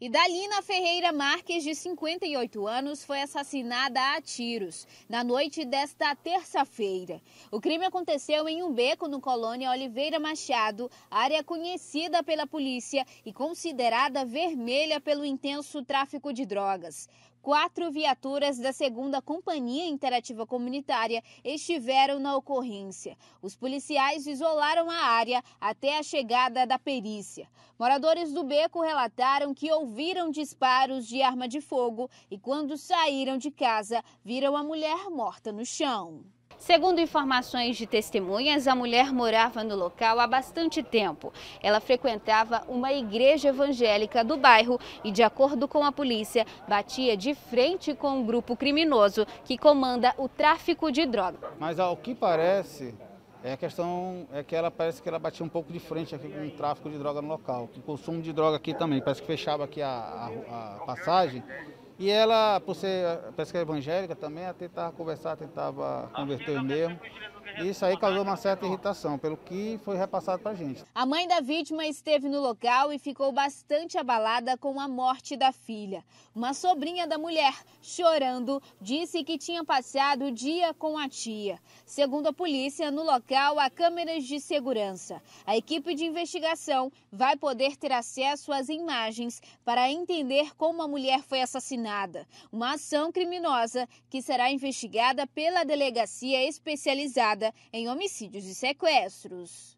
E Dalina Ferreira Marques, de 58 anos, foi assassinada a tiros na noite desta terça-feira. O crime aconteceu em um beco no Colônia Oliveira Machado, área conhecida pela polícia e considerada vermelha pelo intenso tráfico de drogas. Quatro viaturas da segunda Companhia Interativa Comunitária estiveram na ocorrência. Os policiais isolaram a área até a chegada da perícia. Moradores do beco relataram que ouviram disparos de arma de fogo e, quando saíram de casa, viram a mulher morta no chão. Segundo informações de testemunhas, a mulher morava no local há bastante tempo. Ela frequentava uma igreja evangélica do bairro e, de acordo com a polícia, batia de frente com um grupo criminoso que comanda o tráfico de drogas. Mas ao que parece, é a questão é que ela parece que ela batia um pouco de frente aqui com o tráfico de droga no local. O consumo de droga aqui também, parece que fechava aqui a, a, a passagem e ela, por ser pesca evangélica também, ela tentava conversar, tentava converter mesmo. Isso aí causou uma certa irritação, pelo que foi repassado para a gente. A mãe da vítima esteve no local e ficou bastante abalada com a morte da filha. Uma sobrinha da mulher, chorando, disse que tinha passado o dia com a tia. Segundo a polícia, no local há câmeras de segurança. A equipe de investigação vai poder ter acesso às imagens para entender como a mulher foi assassinada uma ação criminosa que será investigada pela Delegacia Especializada em Homicídios e Sequestros.